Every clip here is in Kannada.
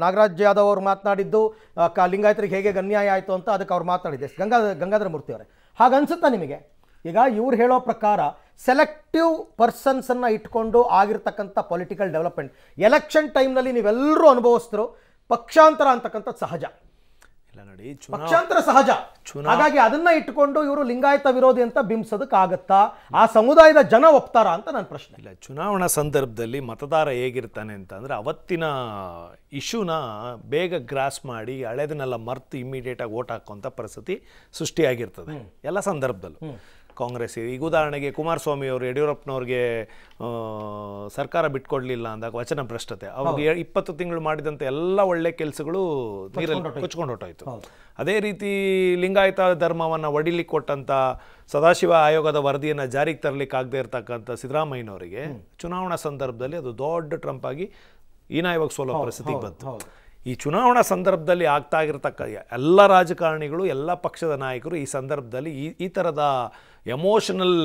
ನಾಗರಾಜ್ ಯಾದವ್ ಅವರು ಮಾತನಾಡಿದ್ದು ಲಿಂಗಾಯತರಿಗೆ ಹೇಗೆ ಅನ್ಯಾಯ ಆಯಿತು ಅಂತ ಅದಕ್ಕೆ ಅವ್ರು ಮಾತನಾಡಿದ್ದೆ ಗಂಗಾ ಗಂಗಾಧರ ಮೂರ್ತಿಯವರೇ ಹಾಗನ್ಸುತ್ತಾ ನಿಮಗೆ ಈಗ ಇವ್ರು ಹೇಳೋ ಪ್ರಕಾರ ಸೆಲೆಕ್ಟಿವ್ ಪರ್ಸನ್ಸನ್ನು ಇಟ್ಕೊಂಡು ಆಗಿರ್ತಕ್ಕಂಥ ಪೊಲಿಟಿಕಲ್ ಡೆವಲಪ್ಮೆಂಟ್ ಎಲೆಕ್ಷನ್ ಟೈಮ್ನಲ್ಲಿ ನೀವೆಲ್ಲರೂ ಅನುಭವಿಸಿದ್ರು ಪಕ್ಷಾಂತರ ಅಂತಕ್ಕಂಥದ್ದು ಸಹಜ ಇಲ್ಲ ನೋಡಿ ಪಕ್ಷಾಂತರ ಸಹಜ ಹಾಗಾಗಿ ಅದನ್ನ ಇಟ್ಕೊಂಡು ಇವರು ಲಿಂಗಾಯತ ವಿರೋಧಿ ಅಂತ ಬಿಂಬಿಸೋದಕ್ಕಾಗತ್ತಾ ಆ ಸಮುದಾಯದ ಜನ ಒಪ್ತಾರ ಅಂತ ನನ್ನ ಪ್ರಶ್ನೆ ಇಲ್ಲ ಚುನಾವಣಾ ಸಂದರ್ಭದಲ್ಲಿ ಮತದಾರ ಹೇಗಿರ್ತಾನೆ ಅಂತ ಅಂದ್ರೆ ಅವತ್ತಿನ ಇಶ್ಯೂನ ಬೇಗ ಗ್ರಾಸ್ ಮಾಡಿ ಹಳೆದನ್ನೆಲ್ಲ ಮರ್ತು ಆಗಿ ಓಟ್ ಹಾಕುವಂಥ ಪರಿಸ್ಥಿತಿ ಸೃಷ್ಟಿಯಾಗಿರ್ತದೆ ಎಲ್ಲ ಸಂದರ್ಭದಲ್ಲೂ ಕಾಂಗ್ರೆಸ್ ಇದೆ ಈಗ ಉದಾಹರಣೆಗೆ ಕುಮಾರಸ್ವಾಮಿಯವರು ಯಡಿಯೂರಪ್ಪನವ್ರಿಗೆ ಸರ್ಕಾರ ಬಿಟ್ಕೊಡ್ಲಿಲ್ಲ ಅಂದಾಗ ವಚನ ಭ್ರಷ್ಟತೆ ಅವಾಗ ಇಪ್ಪತ್ತು ತಿಂಗಳು ಮಾಡಿದಂಥ ಎಲ್ಲ ಒಳ್ಳೆ ಕೆಲಸಗಳು ನೀರಲ್ಲಿ ಕೊಚ್ಕೊಂಡು ಹೊಟ್ಟೋಯ್ತು ಅದೇ ರೀತಿ ಲಿಂಗಾಯತ ಧರ್ಮವನ್ನು ಒಡಿಲಿಕ್ಕೆ ಕೊಟ್ಟಂಥ ಸದಾಶಿವ ಆಯೋಗದ ವರದಿಯನ್ನು ಜಾರಿಗೆ ತರಲಿಕ್ಕೆ ಆಗದೆ ಇರತಕ್ಕಂಥ ಸಿದ್ದರಾಮಯ್ಯನವರಿಗೆ ಚುನಾವಣಾ ಸಂದರ್ಭದಲ್ಲಿ ಅದು ದೊಡ್ಡ ಟ್ರಂಪ್ ಆಗಿ ಈನ ಇವಾಗ ಸೋಲೋ ಪರಿಸ್ಥಿತಿಗೆ ಬಂತು ಈ ಚುನಾವಣಾ ಸಂದರ್ಭದಲ್ಲಿ ಆಗ್ತಾ ಇರತಕ್ಕ ಎಲ್ಲ ರಾಜಕಾರಣಿಗಳು ಎಲ್ಲ ಪಕ್ಷದ ನಾಯಕರು ಈ ಸಂದರ್ಭದಲ್ಲಿ ಈ ಈ ಥರದ ಎಮೋಷನಲ್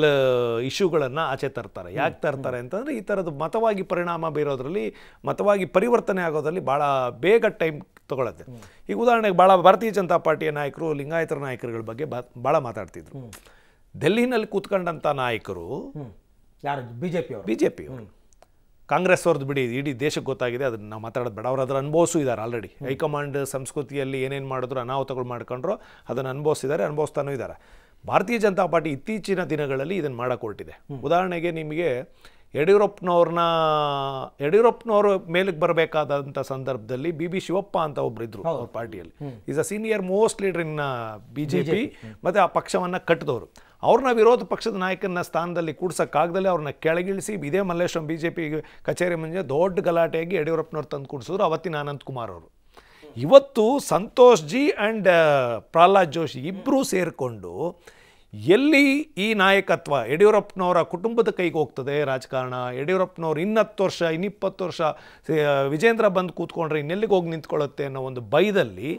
ಇಶ್ಯೂಗಳನ್ನು ಆಚೆ ತರ್ತಾರೆ ಯಾಕೆ ತರ್ತಾರೆ ಅಂತಂದರೆ ಈ ಥರದ್ದು ಮತವಾಗಿ ಪರಿಣಾಮ ಬೀರೋದ್ರಲ್ಲಿ ಮತವಾಗಿ ಪರಿವರ್ತನೆ ಆಗೋದ್ರಲ್ಲಿ ಭಾಳ ಬೇಗ ಟೈಮ್ ತೊಗೊಳತ್ತೆ ಈಗ ಉದಾಹರಣೆಗೆ ಭಾಳ ಭಾರತೀಯ ಜನತಾ ಪಾರ್ಟಿಯ ನಾಯಕರು ಲಿಂಗಾಯತರ ನಾಯಕರುಗಳ ಬಗ್ಗೆ ಭಾಳ ಮಾತಾಡ್ತಿದ್ರು ದೆಹಲಿನಲ್ಲಿ ಕೂತ್ಕೊಂಡಂಥ ನಾಯಕರು ಯಾರು ಬಿ ಜೆ ಅವರು ಕಾಂಗ್ರೆಸ್ ಅವ್ರದ್ದು ಬಿಡಿ ಇಡೀ ದೇಶಕ್ಕೆ ಗೊತ್ತಾಗಿದೆ ಅದನ್ನು ನಾವು ಮಾತಾಡೋದು ಬೇಡ ಅವ್ರು ಅದರ ಅನುಭವಿಸು ಇದ್ದಾರೆ ಆಲ್ರೆಡಿ ಹೈಕಮಾಂಡ್ ಸಂಸ್ಕೃತಿಯಲ್ಲಿ ಏನೇನು ಮಾಡಿದ್ರು ಅನಾಹುತಗಳು ಮಾಡ್ಕೊಂಡ್ರು ಅದನ್ನು ಅನುಭವಿಸಿದ್ದಾರೆ ಅನುಭವಿಸ್ತಾನೂ ಇದ್ದಾರೆ ಭಾರತೀಯ ಜನತಾ ಪಾರ್ಟಿ ಇತ್ತೀಚಿನ ದಿನಗಳಲ್ಲಿ ಇದನ್ನು ಮಾಡಕ್ಕೆ ಹೊರಟಿದೆ ಉದಾಹರಣೆಗೆ ನಿಮಗೆ ಯಡಿಯೂರಪ್ಪನವ್ರನ್ನ ಯಡಿಯೂರಪ್ಪನವರು ಮೇಲಕ್ಕೆ ಬರಬೇಕಾದಂಥ ಸಂದರ್ಭದಲ್ಲಿ ಬಿ ಬಿ ಶಿವಪ್ಪ ಅಂತ ಒಬ್ಬರಿದ್ರು ಅವ್ರ ಪಾರ್ಟಿಯಲ್ಲಿ is a senior most leader in B J P ಮತ್ತು ಆ ಪಕ್ಷವನ್ನು ಕಟ್ಟಿದವರು ಅವ್ರನ್ನ ವಿರೋಧ ಪಕ್ಷದ ನಾಯಕನ ಸ್ಥಾನದಲ್ಲಿ ಕೂಡ್ಸೋಕ್ಕಾಗ್ದಲೇ ಅವ್ರನ್ನ ಕೆಳಗಿಳಿಸಿ ಇದೇ ಮಲ್ಲೇಶ್ವರಂ ಬಿ ಜೆ ಪಿ ಕಚೇರಿ ಮುಂದೆ ದೊಡ್ಡ ಗಲಾಟೆಯಾಗಿ ಯಡಿಯೂರಪ್ಪನವ್ರು ತಂದು ಕೂಡಿಸಿದ್ರು ಅವತ್ತಿನ ಅನಂತಕುಮಾರ್ ಕುಮಾರ್ ಅವರು ಇವತ್ತು ಸಂತೋಷ್ ಜಿ ಆ್ಯಂಡ್ uh, ಪ್ರಹ್ಲಾದ್ ಜೋಶಿ ಇಬ್ಬರೂ ಸೇರಿಕೊಂಡು ಎಲ್ಲಿ ಈ ನಾಯಕತ್ವ ಯಡಿಯೂರಪ್ಪನವರ ಕುಟುಂಬದ ಕೈಗೆ ಹೋಗ್ತದೆ ರಾಜಕಾರಣ ಯಡಿಯೂರಪ್ಪನವ್ರು ಇನ್ನತ್ತು ವರ್ಷ ಇನ್ನಿಪ್ಪತ್ತು ವರ್ಷ ವಿಜೇಂದ್ರ ಬಂದು ಕೂತ್ಕೊಂಡ್ರೆ ಇನ್ನೆಲ್ಲಿಗೆ ಹೋಗಿ ನಿಂತ್ಕೊಳ್ಳುತ್ತೆ ಅನ್ನೋ ಒಂದು ಬೈದಲ್ಲಿ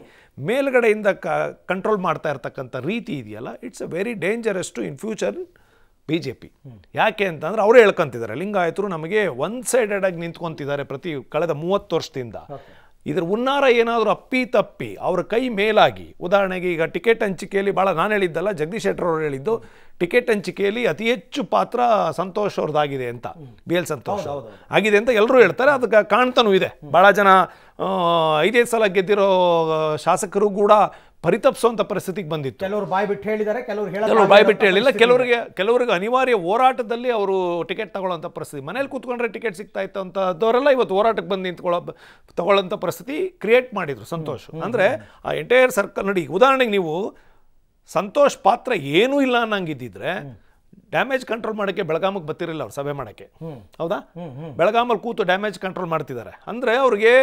ಮೇಲ್ಗಡೆಯಿಂದ ಕ ಕಂಟ್ರೋಲ್ ಮಾಡ್ತಾ ಇರ್ತಕ್ಕಂಥ ರೀತಿ ಇದೆಯಲ್ಲ it's a very dangerous to in future B J P ಯಾಕೆ ಅಂತಂದ್ರೆ ಅವರು ಹೇಳ್ಕೊಂತಿದ್ದಾರೆ ಲಿಂಗಾಯತರು ನಮಗೆ ಒನ್ ಸೈಡೆಡ್ ಆಗಿ ನಿಂತ್ಕೊಂತಿದ್ದಾರೆ ಪ್ರತಿ ಕಳೆದ ಮೂವತ್ತು ವರ್ಷದಿಂದ ಇದರ ಉನ್ನಾರ ಏನಾದರೂ ಅಪ್ಪಿ ತಪ್ಪಿ ಅವ್ರ ಕೈ ಮೇಲಾಗಿ ಉದಾಹರಣೆಗೆ ಈಗ ಟಿಕೆಟ್ ಹಂಚಿಕೆಯಲ್ಲಿ ಭಾಳ ನಾನು ಹೇಳಿದ್ದಲ್ಲ ಜಗದೀಶ್ ಶೆಟ್ಟರ್ ಅವರು ಹೇಳಿದ್ದು ಟಿಕೆಟ್ ಹಂಚಿಕೆಯಲ್ಲಿ ಅತಿ ಹೆಚ್ಚು ಪಾತ್ರ ಸಂತೋಷ್ ಅವ್ರದ್ದಾಗಿದೆ ಅಂತ ಬಿ ಎಲ್ ಸಂತೋಷ್ ಆಗಿದೆ ಅಂತ ಎಲ್ಲರೂ ಹೇಳ್ತಾರೆ ಅದಕ್ಕೆ ಕಾಣ್ತಾನೂ ಇದೆ ಭಾಳ ಜನ ಐದೈದು ಸಲ ಗೆದ್ದಿರೋ ಶಾಸಕರು ಕೂಡ ಪರಿತಪ್ಸೋಂಥ ಪರಿಸ್ಥಿತಿಗೆ ಬಂದಿತ್ತು ಕೆಲವರು ಬಾಯ್ ಬಿಟ್ಟು ಹೇಳಿದ್ದಾರೆ ಕೆಲವರು ಕೆಲವರು ಬಾಯ್ ಬಿಟ್ಟು ಹೇಳಿಲ್ಲ ಕೆಲವರಿಗೆ ಕೆಲವರಿಗೆ ಅನಿವಾರ್ಯ ಹೋರಾಟದಲ್ಲಿ ಅವರು ಟಿಕೆಟ್ ತಗೊಳ್ಳೋಂಥ ಪರಿಸ್ಥಿತಿ ಮನೇಲಿ ಕೂತ್ಕೊಂಡ್ರೆ ಟಿಕೆಟ್ ಸಿಗ್ತಾ ಇತ್ತು ಅಂತದವರೆಲ್ಲ ಇವತ್ತು ಹೋರಾಟಕ್ಕೆ ಬಂದು ನಿಂತ್ಕೊಳ್ಳೋ ತಗೊಳ್ಳೋಂಥ ಪರಿಸ್ಥಿತಿ ಕ್ರಿಯೇಟ್ ಮಾಡಿದರು ಸಂತೋಷ್ ಅಂದರೆ ಆ ಎಂಟೈರ್ ಸರ್ಕಲ್ ನಡಿ ಉದಾಹರಣೆಗೆ ನೀವು ಸಂತೋಷ್ ಪಾತ್ರ ಏನೂ ಇಲ್ಲ ಅನ್ನಂಗಿದ್ದಿದ್ರೆ ಡ್ಯಾಮೇಜ್ ಕಂಟ್ರೋಲ್ ಮಾಡೋಕ್ಕೆ ಬೆಳಗಾಮಕ್ಕೆ ಬರ್ತಿರಲಿಲ್ಲ ಅವ್ರು ಸಭೆ ಮಾಡೋಕ್ಕೆ ಹೌದಾ ಬೆಳಗಾಮಲ್ಲಿ ಕೂತು ಡ್ಯಾಮೇಜ್ ಕಂಟ್ರೋಲ್ ಮಾಡ್ತಿದ್ದಾರೆ ಅಂದರೆ ಅವ್ರಿಗೆ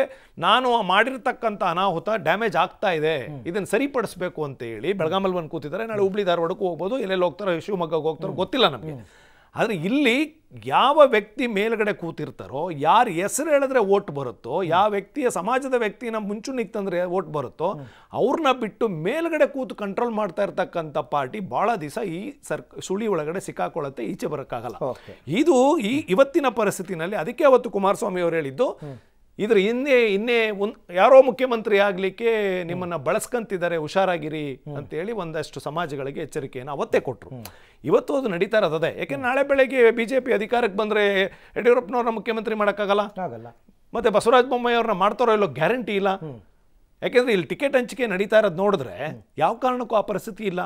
ನಾನು ಮಾಡಿರ್ತಕ್ಕಂಥ ಅನಾಹುತ ಡ್ಯಾಮೇಜ್ ಆಗ್ತಾ ಇದೆ ಇದನ್ನು ಸರಿಪಡಿಸಬೇಕು ಹೇಳಿ ಬೆಳಗಾಮಲ್ಲಿ ಬಂದು ಕೂತಿದ್ದಾರೆ ನಾಳೆ ಹುಬ್ಳಿ ಧಾರವಾಡಕ್ಕೂ ಹೋಗ್ಬೋದು ಎಲ್ಲೆಲ್ಲಿ ಹೋಗ್ತಾರೋ ಶಿವಮೊಗ್ಗಕ್ಕೆ ಹೋಗ್ತಾರೋ ಗೊತ್ತಿಲ್ಲ ನಮಗೆ ಆದರೆ ಇಲ್ಲಿ ಯಾವ ವ್ಯಕ್ತಿ ಮೇಲ್ಗಡೆ ಕೂತಿರ್ತಾರೋ ಯಾರು ಹೆಸರು ಹೇಳಿದ್ರೆ ಓಟ್ ಬರುತ್ತೋ ಯಾವ ವ್ಯಕ್ತಿಯ ಸಮಾಜದ ವ್ಯಕ್ತಿನ ಮುಂಚೂಣಿಗೆ ತಂದರೆ ಓಟ್ ಬರುತ್ತೋ ಅವ್ರನ್ನ ಬಿಟ್ಟು ಮೇಲ್ಗಡೆ ಕೂತು ಕಂಟ್ರೋಲ್ ಮಾಡ್ತಾ ಇರ್ತಕ್ಕಂಥ ಪಾರ್ಟಿ ಭಾಳ ದಿವಸ ಈ ಸರ್ ಸುಳಿ ಒಳಗಡೆ ಸಿಕ್ಕಾಕೊಳ್ಳುತ್ತೆ ಈಚೆ ಬರೋಕ್ಕಾಗಲ್ಲ ಇದು ಈ ಇವತ್ತಿನ ಪರಿಸ್ಥಿತಿನಲ್ಲಿ ಅದಕ್ಕೆ ಅವತ್ತು ಕುಮಾರಸ್ವಾಮಿ ಅವರು ಹೇಳಿದ್ದು ಇದ್ರ ಇನ್ನೇ ಇನ್ನೇ ಒಂದು ಯಾರೋ ಮುಖ್ಯಮಂತ್ರಿ ಆಗಲಿಕ್ಕೆ ನಿಮ್ಮನ್ನ ಬಳಸ್ಕಂತಿದ್ದಾರೆ ಹುಷಾರಾಗಿರಿ ಅಂತೇಳಿ ಒಂದಷ್ಟು ಸಮಾಜಗಳಿಗೆ ಎಚ್ಚರಿಕೆಯನ್ನು ಅವತ್ತೇ ಕೊಟ್ಟರು ಇವತ್ತು ಅದು ನಡೀತಾ ಇರೋದೇ ಯಾಕೆಂದ್ರೆ ನಾಳೆ ಬೆಳಗ್ಗೆ ಬಿಜೆಪಿ ಅಧಿಕಾರಕ್ಕೆ ಬಂದರೆ ಯಡಿಯೂರಪ್ಪನವ್ರನ್ನ ಮುಖ್ಯಮಂತ್ರಿ ಮಾಡೋಕ್ಕಾಗಲ್ಲ ಮತ್ತೆ ಬಸವರಾಜ ಬೊಮ್ಮಾಯಿ ಅವ್ರನ್ನ ಮಾಡ್ತಾರೋ ಇಲ್ಲೋ ಗ್ಯಾರಂಟಿ ಇಲ್ಲ ಯಾಕೆಂದ್ರೆ ಇಲ್ಲಿ ಟಿಕೆಟ್ ಹಂಚಿಕೆ ನಡೀತಾ ಇರೋದು ನೋಡಿದ್ರೆ ಯಾವ ಕಾರಣಕ್ಕೂ ಆ ಪರಿಸ್ಥಿತಿ ಇಲ್ಲ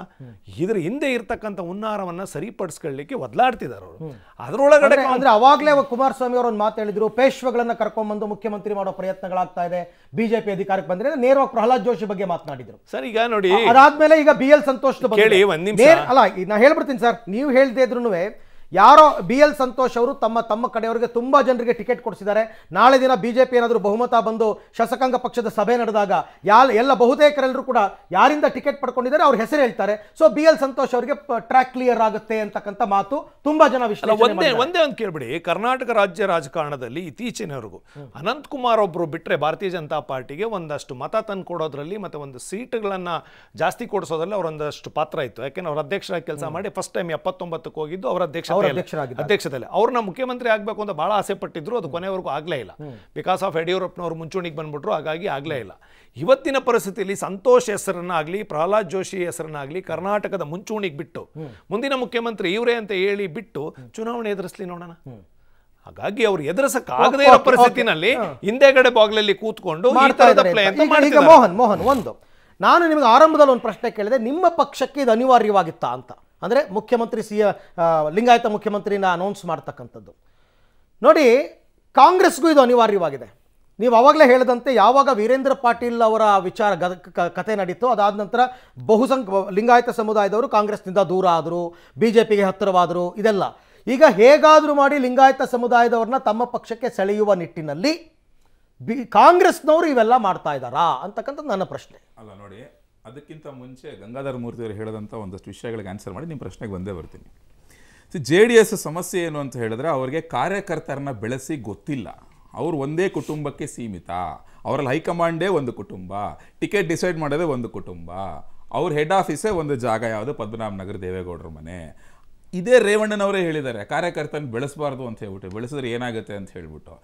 ಇದ್ರ ಹಿಂದೆ ಇರ್ತಕ್ಕಂಥ ಉನ್ನಾರವನ್ನ ಸರಿಪಡಿಸ್ಕೊಳ್ಳಿಕ್ಕೆ ಒದಲಾಡ್ತಿದ್ದಾರೆ ಅವರು ಅದರೊಳಗಡೆ ಅಂದ್ರೆ ಅವಾಗಲೇ ಕುಮಾರಸ್ವಾಮಿ ಅವರು ಒಂದು ಮಾತು ಹೇಳಿದ್ರು ಪೇಶ್ವಗಳನ್ನು ಕರ್ಕೊಂಡ್ಬಂದು ಮುಖ್ಯಮಂತ್ರಿ ಮಾಡೋ ಪ್ರಯತ್ನಗಳಾಗ್ತಾ ಇದೆ ಬಿಜೆಪಿ ಅಧಿಕಾರಕ್ಕೆ ಬಂದ್ರೆ ನೇರವಾಗಿ ಪ್ರಹ್ಲಾದ್ ಜೋಶಿ ಬಗ್ಗೆ ಮಾತನಾಡಿದ್ರು ಸರ್ ಈಗ ನೋಡಿ ಅದಾದ್ಮೇಲೆ ಈಗ ಬಿ ಎಲ್ ಸಂತೋಷ್ ಅಲ್ಲ ನಾ ಹೇಳ್ಬಿಡ್ತೀನಿ ಸರ್ ನೀವು ಹೇಳ್ದೇ ಇದ್ರು ಯಾರೋ ಬಿ ಎಲ್ ಸಂತೋಷ್ ಅವರು ತಮ್ಮ ತಮ್ಮ ಕಡೆಯವರಿಗೆ ತುಂಬ ಜನರಿಗೆ ಟಿಕೆಟ್ ಕೊಡಿಸಿದ್ದಾರೆ ನಾಳೆ ದಿನ ಬಿ ಜೆ ಪಿ ಏನಾದರೂ ಬಹುಮತ ಬಂದು ಶಾಸಕಾಂಗ ಪಕ್ಷದ ಸಭೆ ನಡೆದಾಗ ಯಾ ಎಲ್ಲ ಬಹುತೇಕರೆಲ್ಲರೂ ಕೂಡ ಯಾರಿಂದ ಟಿಕೆಟ್ ಪಡ್ಕೊಂಡಿದ್ದಾರೆ ಅವ್ರ ಹೆಸರು ಹೇಳ್ತಾರೆ ಸೊ ಬಿ ಎಲ್ ಸಂತೋಷ್ ಅವರಿಗೆ ಟ್ರ್ಯಾಕ್ ಕ್ಲಿಯರ್ ಆಗುತ್ತೆ ಅಂತಕ್ಕಂಥ ಮಾತು ತುಂಬ ಜನ ವಿಶ್ಲೇಷಣೆ ಒಂದೇ ಒಂದೇ ಒಂದು ಕೇಳ್ಬಿಡಿ ಕರ್ನಾಟಕ ರಾಜ್ಯ ರಾಜಕಾರಣದಲ್ಲಿ ಇತ್ತೀಚಿನವರೆಗೂ ಅನಂತಕುಮಾರ್ ಒಬ್ಬರು ಬಿಟ್ಟರೆ ಭಾರತೀಯ ಜನತಾ ಪಾರ್ಟಿಗೆ ಒಂದಷ್ಟು ಮತ ತಂದು ಕೊಡೋದ್ರಲ್ಲಿ ಮತ್ತು ಒಂದು ಸೀಟ್ಗಳನ್ನು ಜಾಸ್ತಿ ಕೊಡಿಸೋದ್ರಲ್ಲಿ ಅವರೊಂದಷ್ಟು ಪಾತ್ರ ಇತ್ತು ಯಾಕಂದ್ರೆ ಅವ್ರ ಅಧ್ಯಕ್ಷರಾಗಿ ಕೆಲಸ ಮಾಡಿ ಫಸ್ಟ್ ಟೈಮ್ ಎಪ್ಪತ್ತೊಂಬತ್ತಕ್ಕೆ ಹೋಗಿದ್ದು ಅವರ ಅಧ್ಯಕ್ಷ ಅಧ್ಯಕ್ಷತೆಯಲ್ಲಿ ಅವ್ರನ್ನ ಮುಖ್ಯಮಂತ್ರಿ ಆಗಬೇಕು ಅಂತ ಬಹಳ ಆಸೆ ಪಟ್ಟಿದ್ರು ಅದು ಕೊನೆವರೆಗೂ ಆಗಲೇ ಇಲ್ಲ ಬಿಕಾಸ್ ಆಫ್ ಯಡಿಯೂರಪ್ಪನವರು ಮುಂಚೂಣಿಗೆ ಬಂದ್ಬಿಟ್ರು ಹಾಗಾಗಿ ಆಗಲೇ ಇಲ್ಲ ಇವತ್ತಿನ ಪರಿಸ್ಥಿತಿಯಲ್ಲಿ ಸಂತೋಷ್ ಹೆಸರನ್ನಾಗ್ಲಿ ಪ್ರಹ್ಲಾದ್ ಜೋಶಿ ಹೆಸರನ್ನಾಗ್ಲಿ ಕರ್ನಾಟಕದ ಮುಂಚೂಣಿಗೆ ಬಿಟ್ಟು ಮುಂದಿನ ಮುಖ್ಯಮಂತ್ರಿ ಇವರೇ ಅಂತ ಹೇಳಿ ಬಿಟ್ಟು ಚುನಾವಣೆ ಎದುರಿಸಲಿ ನೋಡೋಣ ಹಾಗಾಗಿ ಅವ್ರು ಎದುರಿಸಕ್ಕಾಗದೇ ಇರೋ ಪರಿಸ್ಥಿತಿನಲ್ಲಿ ಹಿಂದೆಗಡೆ ಬಾಗ್ಲಲ್ಲಿ ಕೂತ್ಕೊಂಡು ಮೋಹನ್ ಮೋಹನ್ ಒಂದು ನಾನು ನಿಮಗೆ ಆರಂಭದಲ್ಲಿ ಒಂದು ಪ್ರಶ್ನೆ ಕೇಳಿದೆ ನಿಮ್ಮ ಪಕ್ಷಕ್ಕೆ ಇದು ಅನಿವಾರ್ಯವಾಗಿತ್ತಾ ಅಂತ ಅಂದರೆ ಮುಖ್ಯಮಂತ್ರಿ ಸಿ ಲಿಂಗಾಯತ ಮುಖ್ಯಮಂತ್ರಿನ ಅನೌನ್ಸ್ ಮಾಡ್ತಕ್ಕಂಥದ್ದು ನೋಡಿ ಕಾಂಗ್ರೆಸ್ಗೂ ಇದು ಅನಿವಾರ್ಯವಾಗಿದೆ ನೀವು ಆವಾಗಲೇ ಹೇಳಿದಂತೆ ಯಾವಾಗ ವೀರೇಂದ್ರ ಪಾಟೀಲ್ ಅವರ ವಿಚಾರ ಗದ ಕತೆ ನಡೀತು ಅದಾದ ನಂತರ ಬಹುಸಂಖ್ಯ ಲಿಂಗಾಯತ ಸಮುದಾಯದವರು ಕಾಂಗ್ರೆಸ್ನಿಂದ ದೂರ ಆದರು ಬಿ ಜೆ ಪಿಗೆ ಹತ್ತಿರವಾದರು ಇದೆಲ್ಲ ಈಗ ಹೇಗಾದರೂ ಮಾಡಿ ಲಿಂಗಾಯತ ಸಮುದಾಯದವ್ರನ್ನ ತಮ್ಮ ಪಕ್ಷಕ್ಕೆ ಸೆಳೆಯುವ ನಿಟ್ಟಿನಲ್ಲಿ ಬಿ ಕಾಂಗ್ರೆಸ್ನವರು ಇವೆಲ್ಲ ಮಾಡ್ತಾ ಇದ್ದಾರಾ ಅಂತಕ್ಕಂಥದ್ದು ನನ್ನ ಪ್ರಶ್ನೆ ಅಲ್ಲ ನೋಡಿ ಅದಕ್ಕಿಂತ ಮುಂಚೆ ಗಂಗಾಧರ ಮೂರ್ತಿಯವರು ಹೇಳಿದಂಥ ಒಂದಷ್ಟು ವಿಷಯಗಳಿಗೆ ಆನ್ಸರ್ ಮಾಡಿ ನಿಮ್ಮ ಪ್ರಶ್ನೆಗೆ ಬಂದೇ ಬರ್ತೀನಿ ಸೊ ಜೆ ಡಿ ಎಸ್ ಸಮಸ್ಯೆ ಏನು ಅಂತ ಹೇಳಿದ್ರೆ ಅವರಿಗೆ ಕಾರ್ಯಕರ್ತರನ್ನ ಬೆಳೆಸಿ ಗೊತ್ತಿಲ್ಲ ಅವರು ಒಂದೇ ಕುಟುಂಬಕ್ಕೆ ಸೀಮಿತ ಅವರಲ್ಲಿ ಹೈಕಮಾಂಡೇ ಒಂದು ಕುಟುಂಬ ಟಿಕೆಟ್ ಡಿಸೈಡ್ ಮಾಡೋದೇ ಒಂದು ಕುಟುಂಬ ಅವ್ರ ಹೆಡ್ ಆಫೀಸೇ ಒಂದು ಜಾಗ ಯಾವುದು ಪದ್ಮನಾಭನಗರ ದೇವೇಗೌಡರ ಮನೆ ಇದೇ ರೇವಣ್ಣನವರೇ ಹೇಳಿದ್ದಾರೆ ಕಾರ್ಯಕರ್ತನ ಬೆಳೆಸಬಾರ್ದು ಅಂತ ಹೇಳ್ಬಿಟ್ಟು ಬೆಳೆಸಿದ್ರೆ ಏನಾಗುತ್ತೆ ಅಂತ ಹೇಳಿಬಿಟ್ಟು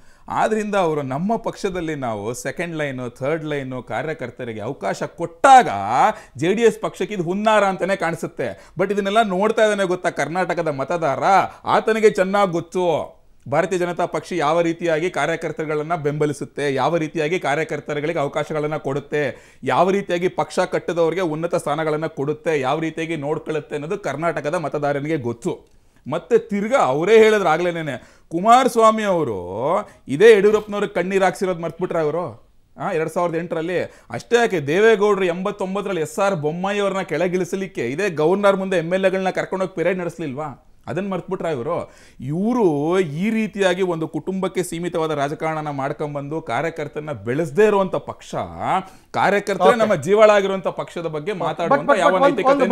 ಆದ್ದರಿಂದ ಅವರು ನಮ್ಮ ಪಕ್ಷದಲ್ಲಿ ನಾವು ಸೆಕೆಂಡ್ ಲೈನು ಥರ್ಡ್ ಲೈನು ಕಾರ್ಯಕರ್ತರಿಗೆ ಅವಕಾಶ ಕೊಟ್ಟಾಗ ಜೆ ಡಿ ಎಸ್ ಪಕ್ಷಕ್ಕೆ ಇದು ಹುನ್ನಾರ ಅಂತಲೇ ಕಾಣಿಸುತ್ತೆ ಬಟ್ ಇದನ್ನೆಲ್ಲ ನೋಡ್ತಾ ಇದ್ದಾನೆ ಗೊತ್ತಾ ಕರ್ನಾಟಕದ ಮತದಾರ ಆತನಿಗೆ ಚೆನ್ನಾಗಿ ಗೊತ್ತು ಭಾರತೀಯ ಜನತಾ ಪಕ್ಷ ಯಾವ ರೀತಿಯಾಗಿ ಕಾರ್ಯಕರ್ತರುಗಳನ್ನು ಬೆಂಬಲಿಸುತ್ತೆ ಯಾವ ರೀತಿಯಾಗಿ ಕಾರ್ಯಕರ್ತರುಗಳಿಗೆ ಅವಕಾಶಗಳನ್ನು ಕೊಡುತ್ತೆ ಯಾವ ರೀತಿಯಾಗಿ ಪಕ್ಷ ಕಟ್ಟದವರಿಗೆ ಉನ್ನತ ಸ್ಥಾನಗಳನ್ನು ಕೊಡುತ್ತೆ ಯಾವ ರೀತಿಯಾಗಿ ನೋಡ್ಕೊಳ್ಳುತ್ತೆ ಅನ್ನೋದು ಕರ್ನಾಟಕದ ಮತದಾರನಿಗೆ ಗೊತ್ತು ಮತ್ತೆ ತಿರ್ಗಾ ಅವರೇ ಹೇಳಿದ್ರಾಗ್ಲೇನೆ ಕುಮಾರಸ್ವಾಮಿ ಅವರು ಇದೇ ಯಡಿಯೂರಪ್ಪನವ್ರಿಗೆ ಕಣ್ಣೀರು ಹಾಕ್ಸಿರೋದು ಮರ್ತ್ಬಿಟ್ರೆ ಅವರು ಹಾಂ ಎರಡು ಸಾವಿರದ ಎಂಟರಲ್ಲಿ ಅಷ್ಟೇ ಯಾಕೆ ದೇವೇಗೌಡರು ಎಂಬತ್ತೊಂಬತ್ತರಲ್ಲಿ ಎಸ್ ಆರ್ ಬೊಮ್ಮಾಯಿ ಅವ್ರನ್ನ ಕೆಳಗಿಳಿಸಲಿಕ್ಕೆ ಇದೇ ಗವರ್ನರ್ ಮುಂದೆ ಎಮ್ ಎಲ್ ಎಗಳನ್ನ ಕರ್ಕೊಂಡೋಗಿ ಪೆರೇಡ್ ನಡೆಸಲಿಲ್ವಾ ಅದನ್ನು ಮರ್ತ್ಬಿಟ್ರ ಇವರು ಇವರು ಈ ರೀತಿಯಾಗಿ ಒಂದು ಕುಟುಂಬಕ್ಕೆ ಸೀಮಿತವಾದ ರಾಜಕಾರಣನ ಮಾಡ್ಕೊಂಡ್ಬಂದು ಕಾರ್ಯಕರ್ತನ ಬೆಳೆಸದೇ ಇರುವಂತ ಪಕ್ಷ ಕಾರ್ಯಕರ್ತರ ನಮ್ಮ ಜೀವಳಾಗಿರುವಂತ ಪಕ್ಷದ ಬಗ್ಗೆ ಮಾತಾಡುವಂತ ಯಾವ ಪಾಯಿಂಟ್ ಬಂದೆ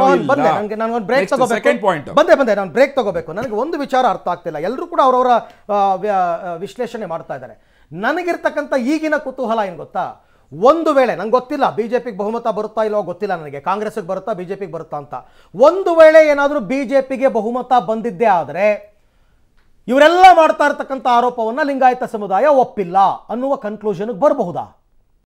ಬಂದೆ ನಾನು ಬ್ರೇಕ್ ತಗೋಬೇಕು ನನಗೆ ಒಂದು ವಿಚಾರ ಅರ್ಥ ಆಗ್ತಿಲ್ಲ ಎಲ್ಲರೂ ಕೂಡ ಅವರವರ ವಿಶ್ಲೇಷಣೆ ಮಾಡ್ತಾ ಇದ್ದಾರೆ ನನಗಿರ್ತಕ್ಕಂಥ ಈಗಿನ ಕುತೂಹಲ ಏನು ಗೊತ್ತಾ ಒಂದು ವೇಳೆ ನಂಗೆ ಗೊತ್ತಿಲ್ಲ ಬಿ ಜೆ ಪಿಗೆ ಬಹುಮತ ಬರುತ್ತಾ ಇಲ್ಲವೋ ಗೊತ್ತಿಲ್ಲ ನನಗೆ ಕಾಂಗ್ರೆಸ್ಗೆ ಬರುತ್ತಾ ಬಿ ಜೆ ಪಿಗೆ ಬರುತ್ತಾ ಅಂತ ಒಂದು ವೇಳೆ ಏನಾದರೂ ಬಿ ಜೆ ಪಿಗೆ ಬಹುಮತ ಬಂದಿದ್ದೇ ಆದರೆ ಇವರೆಲ್ಲ ಮಾಡ್ತಾ ಇರ್ತಕ್ಕಂಥ ಆರೋಪವನ್ನು ಲಿಂಗಾಯತ ಸಮುದಾಯ ಒಪ್ಪಿಲ್ಲ ಅನ್ನುವ ಕನ್ಕ್ಲೂಷನ್ಗೆ ಬರಬಹುದಾ